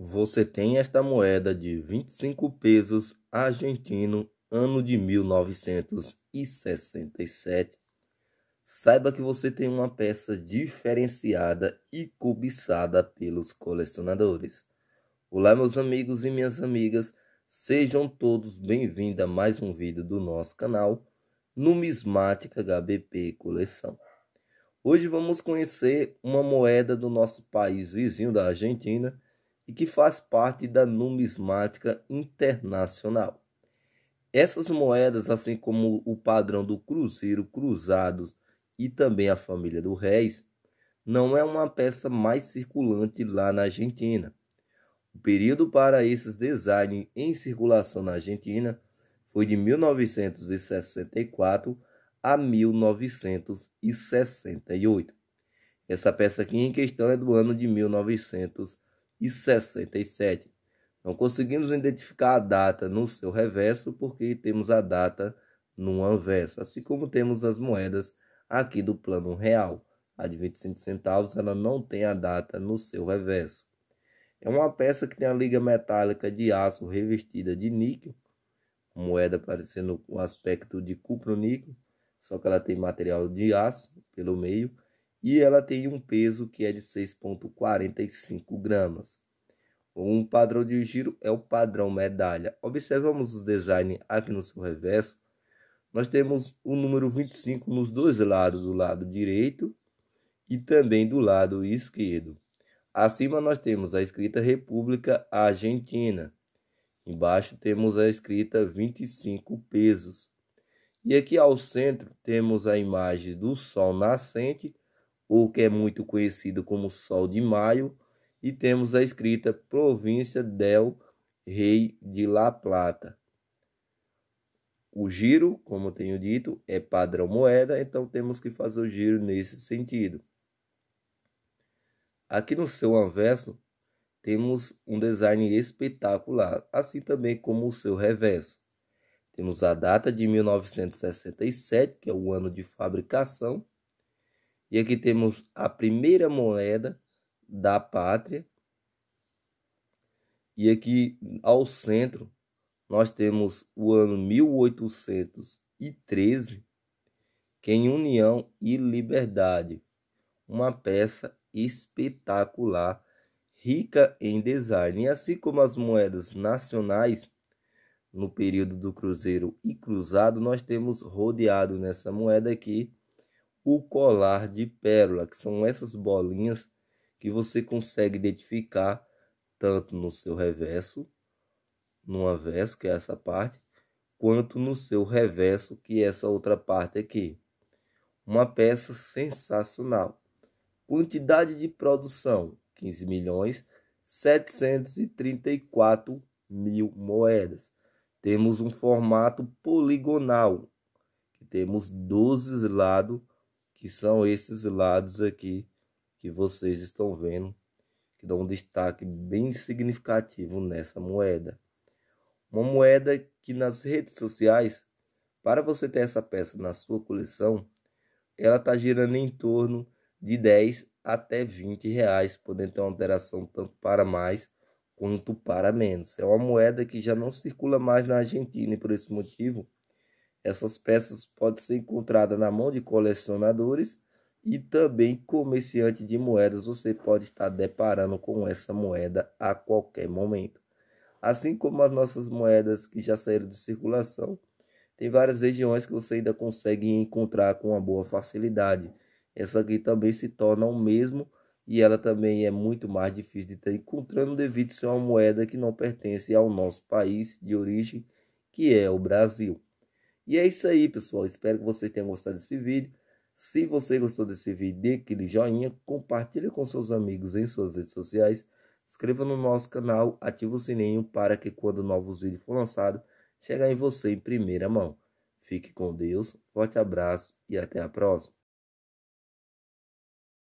Você tem esta moeda de 25 pesos argentino, ano de 1967. Saiba que você tem uma peça diferenciada e cobiçada pelos colecionadores. Olá, meus amigos e minhas amigas, sejam todos bem-vindos a mais um vídeo do nosso canal Numismática HBP Coleção. Hoje vamos conhecer uma moeda do nosso país vizinho da Argentina e que faz parte da numismática internacional. Essas moedas, assim como o padrão do cruzeiro, cruzados e também a família do réis, não é uma peça mais circulante lá na Argentina. O período para esses designs em circulação na Argentina foi de 1964 a 1968. Essa peça aqui em questão é do ano de 1968 e 67. Não conseguimos identificar a data no seu reverso porque temos a data no anverso, assim como temos as moedas aqui do plano real. A de 25 centavos ela não tem a data no seu reverso. É uma peça que tem a liga metálica de aço revestida de níquel, moeda parecendo o aspecto de cupro-níquel, só que ela tem material de aço pelo meio e ela tem um peso que é de 6,45 gramas. Um padrão de giro é o padrão medalha. Observamos o design aqui no seu reverso. Nós temos o número 25 nos dois lados, do lado direito e também do lado esquerdo. Acima nós temos a escrita República Argentina. Embaixo temos a escrita 25 pesos. E aqui ao centro temos a imagem do sol nascente ou que é muito conhecido como Sol de Maio, e temos a escrita Província del Rei de La Plata. O giro, como tenho dito, é padrão moeda, então temos que fazer o giro nesse sentido. Aqui no seu anverso temos um design espetacular, assim também como o seu reverso. Temos a data de 1967, que é o ano de fabricação, e aqui temos a primeira moeda da pátria. E aqui ao centro nós temos o ano 1813, que é em União e Liberdade, uma peça espetacular, rica em design. E assim como as moedas nacionais, no período do Cruzeiro e Cruzado, nós temos rodeado nessa moeda aqui o colar de pérola, que são essas bolinhas que você consegue identificar tanto no seu reverso, no avesso, que é essa parte, quanto no seu reverso, que é essa outra parte aqui. Uma peça sensacional. Quantidade de produção: 15 milhões 734 mil moedas. Temos um formato poligonal, que temos 12 lados que são esses lados aqui que vocês estão vendo, que dão um destaque bem significativo nessa moeda. Uma moeda que nas redes sociais, para você ter essa peça na sua coleção, ela está girando em torno de 10 até 20 reais, podendo ter uma alteração tanto para mais quanto para menos. É uma moeda que já não circula mais na Argentina e por esse motivo essas peças podem ser encontradas na mão de colecionadores e também comerciante de moedas. Você pode estar deparando com essa moeda a qualquer momento. Assim como as nossas moedas que já saíram de circulação, tem várias regiões que você ainda consegue encontrar com uma boa facilidade. Essa aqui também se torna o mesmo e ela também é muito mais difícil de estar encontrando devido a ser uma moeda que não pertence ao nosso país de origem, que é o Brasil. E é isso aí, pessoal. Espero que vocês tenham gostado desse vídeo. Se você gostou desse vídeo, dê aquele joinha, compartilhe com seus amigos em suas redes sociais, inscreva no nosso canal, ative o sininho para que quando novos vídeos forem lançados chegue em você em primeira mão. Fique com Deus, forte abraço e até a próxima.